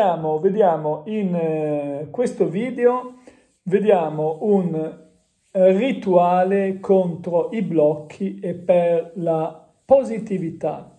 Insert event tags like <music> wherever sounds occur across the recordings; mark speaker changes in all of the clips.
Speaker 1: Andiamo, vediamo in eh, questo video, vediamo un eh, rituale contro i blocchi e per la positività.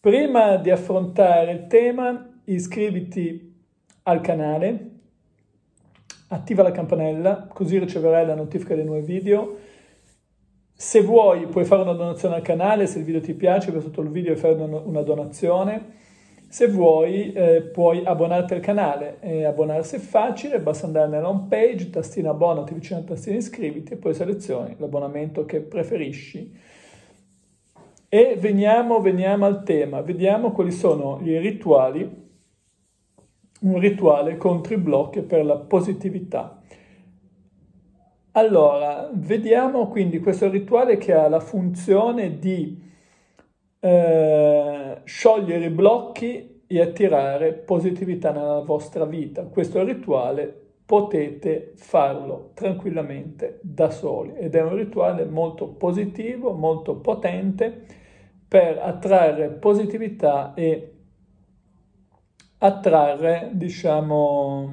Speaker 1: Prima di affrontare il tema iscriviti al canale, attiva la campanella così riceverai la notifica dei nuovi video. Se vuoi puoi fare una donazione al canale, se il video ti piace vai sotto il video e fare una donazione. Se vuoi eh, puoi abbonarti al canale, eh, abbonarsi è facile, basta andare nella home page, tastina abbonati vicino alla tastina iscriviti e poi selezioni l'abbonamento che preferisci. E veniamo, veniamo al tema, vediamo quali sono i rituali, un rituale contro i blocchi per la positività. Allora, vediamo quindi questo rituale che ha la funzione di eh, sciogliere i blocchi e attirare positività nella vostra vita. Questo rituale potete farlo tranquillamente da soli ed è un rituale molto positivo, molto potente per attrarre positività e attrarre, diciamo,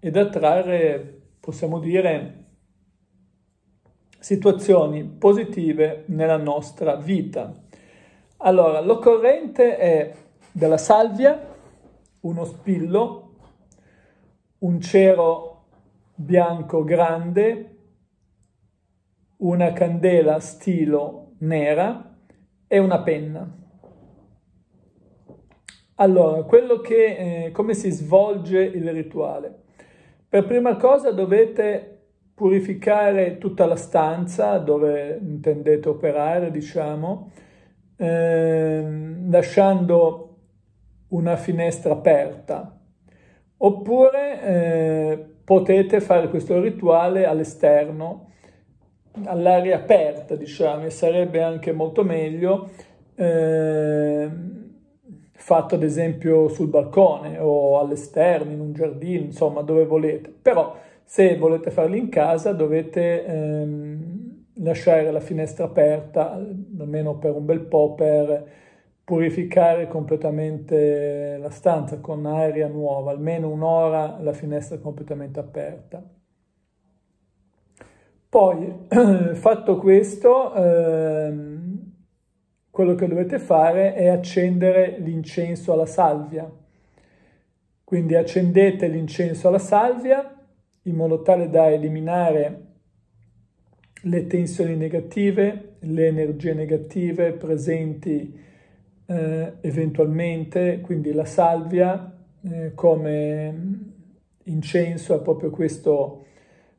Speaker 1: ed attrarre, possiamo dire, situazioni positive nella nostra vita. Allora, l'occorrente è della salvia, uno spillo, un cero bianco grande, una candela stilo nera e una penna. Allora, quello che, eh, come si svolge il rituale? Per prima cosa dovete purificare tutta la stanza dove intendete operare, diciamo, eh, lasciando una finestra aperta. Oppure eh, potete fare questo rituale all'esterno, all'aria aperta, diciamo, e sarebbe anche molto meglio eh, fatto ad esempio sul balcone o all'esterno, in un giardino, insomma, dove volete. Però se volete farli in casa dovete... Ehm, lasciare la finestra aperta almeno per un bel po' per purificare completamente la stanza con aria nuova, almeno un'ora la finestra completamente aperta. Poi, <clears throat> fatto questo, ehm, quello che dovete fare è accendere l'incenso alla salvia. Quindi accendete l'incenso alla salvia in modo tale da eliminare le tensioni negative, le energie negative presenti eh, eventualmente, quindi la salvia eh, come incenso ha proprio questo,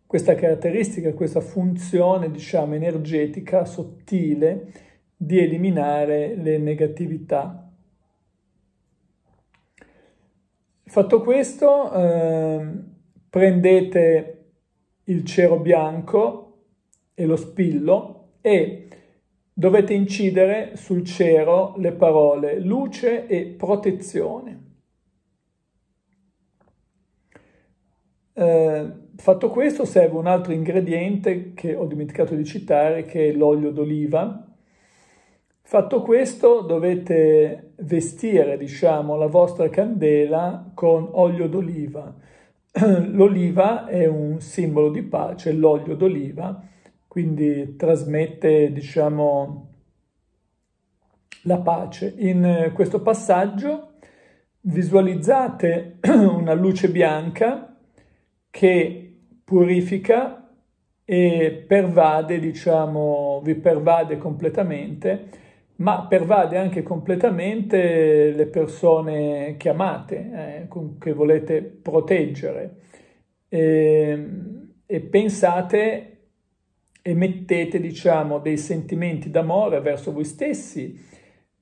Speaker 1: questa caratteristica, questa funzione diciamo energetica sottile di eliminare le negatività. Fatto questo, eh, prendete il cero bianco e lo spillo e dovete incidere sul cero le parole luce e protezione. Eh, fatto questo serve un altro ingrediente che ho dimenticato di citare che è l'olio d'oliva. Fatto questo dovete vestire diciamo, la vostra candela con olio d'oliva. <clears throat> L'oliva è un simbolo di pace, l'olio d'oliva quindi trasmette diciamo la pace. In eh, questo passaggio visualizzate <clears throat> una luce bianca che purifica e pervade, diciamo, vi pervade completamente, ma pervade anche completamente le persone chiamate, eh, che volete proteggere. E, ehm, e pensate emettete, diciamo, dei sentimenti d'amore verso voi stessi,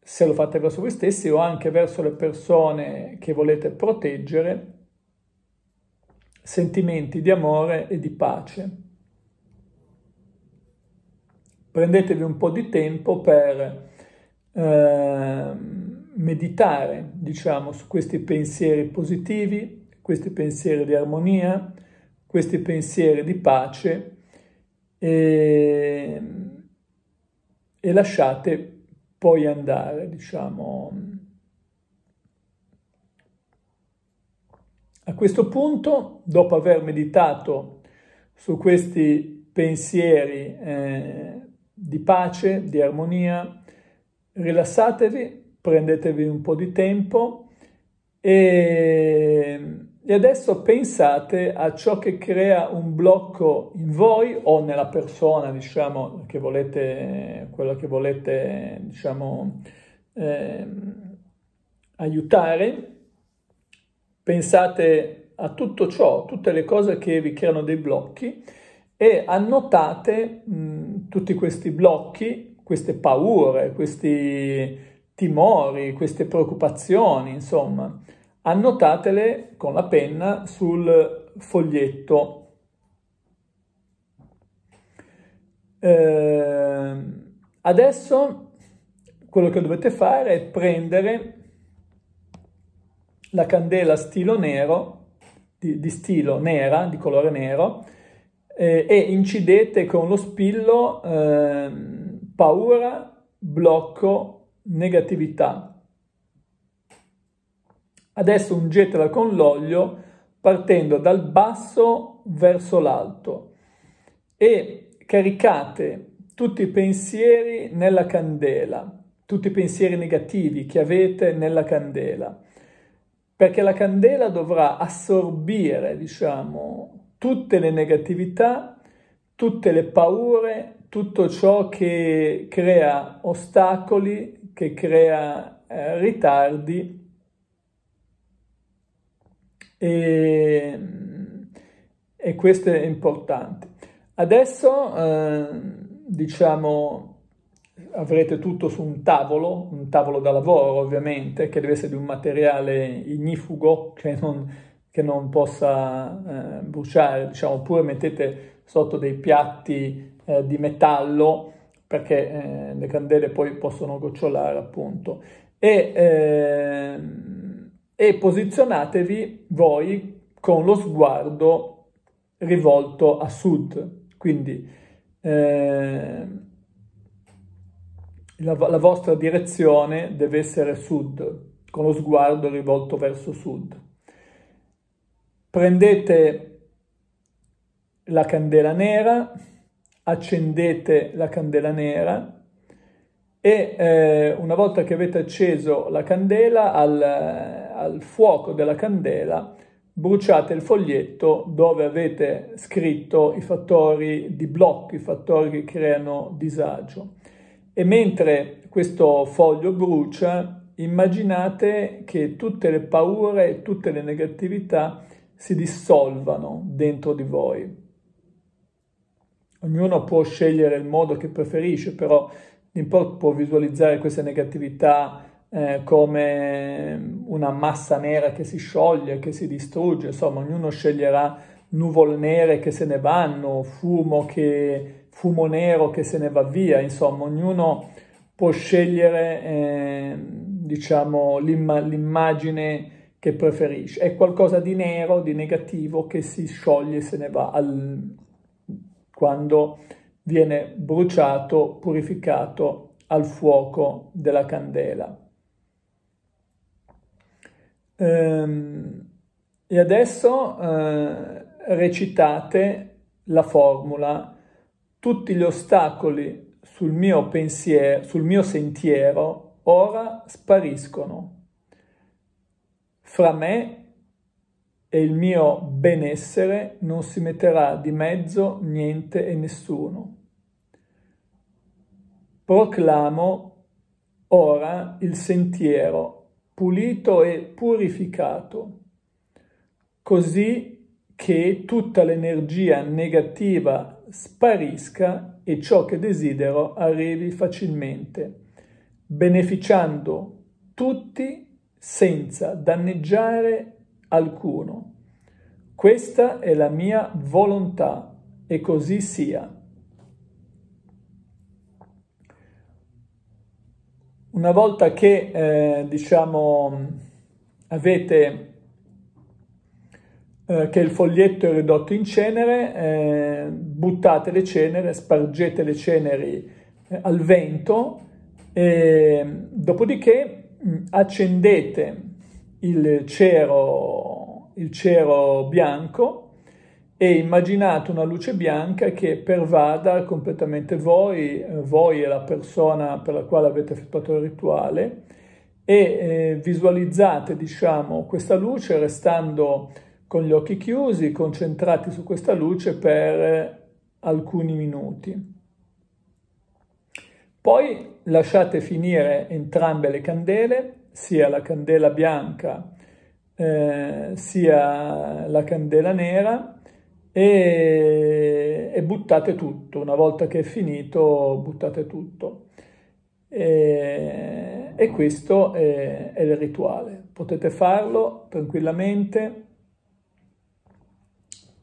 Speaker 1: se lo fate verso voi stessi o anche verso le persone che volete proteggere, sentimenti di amore e di pace. Prendetevi un po' di tempo per eh, meditare, diciamo, su questi pensieri positivi, questi pensieri di armonia, questi pensieri di pace e, ehm, e lasciate poi andare, diciamo. A questo punto, dopo aver meditato su questi pensieri eh, di pace, di armonia, rilassatevi, prendetevi un po' di tempo e e adesso pensate a ciò che crea un blocco in voi o nella persona, diciamo, che volete, quella che volete, diciamo, eh, aiutare. Pensate a tutto ciò, tutte le cose che vi creano dei blocchi e annotate mh, tutti questi blocchi, queste paure, questi timori, queste preoccupazioni, insomma annotatele con la penna sul foglietto. Eh, adesso quello che dovete fare è prendere la candela stilo nero, di, di stilo nera, di colore nero, eh, e incidete con lo spillo eh, paura, blocco, negatività Adesso ungetela con l'olio partendo dal basso verso l'alto e caricate tutti i pensieri nella candela, tutti i pensieri negativi che avete nella candela, perché la candela dovrà assorbire, diciamo, tutte le negatività, tutte le paure, tutto ciò che crea ostacoli, che crea eh, ritardi e, ehm, e questo è importante. Adesso, eh, diciamo, avrete tutto su un tavolo, un tavolo da lavoro ovviamente, che deve essere di un materiale ignifugo, che non, che non possa eh, bruciare, diciamo, oppure mettete sotto dei piatti eh, di metallo, perché eh, le candele poi possono gocciolare appunto. E, ehm, e posizionatevi voi con lo sguardo rivolto a sud. Quindi eh, la, la vostra direzione deve essere sud, con lo sguardo rivolto verso sud. Prendete la candela nera, accendete la candela nera e eh, una volta che avete acceso la candela al al fuoco della candela bruciate il foglietto dove avete scritto i fattori di blocco, i fattori che creano disagio. E mentre questo foglio brucia, immaginate che tutte le paure e tutte le negatività si dissolvano dentro di voi. Ognuno può scegliere il modo che preferisce, però può visualizzare queste negatività eh, come una massa nera che si scioglie, che si distrugge, insomma ognuno sceglierà nuvole nere che se ne vanno, fumo, che, fumo nero che se ne va via, insomma ognuno può scegliere eh, diciamo, l'immagine che preferisce, è qualcosa di nero, di negativo che si scioglie e se ne va al... quando viene bruciato, purificato al fuoco della candela. Ehm, e adesso eh, recitate la formula. Tutti gli ostacoli sul mio pensiero, sul mio sentiero, ora spariscono. Fra me e il mio benessere non si metterà di mezzo niente e nessuno. Proclamo ora il sentiero pulito e purificato, così che tutta l'energia negativa sparisca e ciò che desidero arrivi facilmente, beneficiando tutti senza danneggiare alcuno. Questa è la mia volontà e così sia. una volta che eh, diciamo avete eh, che il foglietto è ridotto in cenere, eh, buttate le cenere, spargete le ceneri eh, al vento e dopodiché mh, mm, accendete il cero, il cero bianco e immaginate una luce bianca che pervada completamente voi, voi e la persona per la quale avete effettuato il rituale e eh, visualizzate diciamo questa luce restando con gli occhi chiusi, concentrati su questa luce per alcuni minuti. Poi lasciate finire entrambe le candele, sia la candela bianca eh, sia la candela nera e, e buttate tutto, una volta che è finito buttate tutto. E, e questo è, è il rituale. Potete farlo tranquillamente,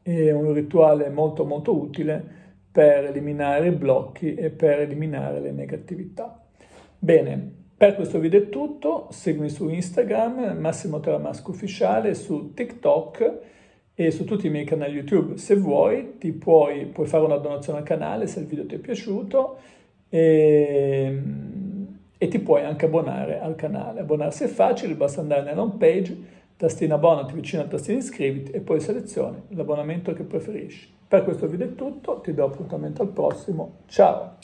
Speaker 1: è un rituale molto molto utile per eliminare i blocchi e per eliminare le negatività. Bene, per questo video è tutto, seguimi su Instagram, Massimo Teramasco Ufficiale, su TikTok e su tutti i miei canali YouTube. Se vuoi ti puoi, puoi fare una donazione al canale se il video ti è piaciuto e, ehm, e ti puoi anche abbonare al canale. Abbonarsi è facile, basta andare nella home page, tastina abbonati vicino al tastino iscriviti e poi selezioni l'abbonamento che preferisci. Per questo video è tutto, ti do appuntamento al prossimo, ciao!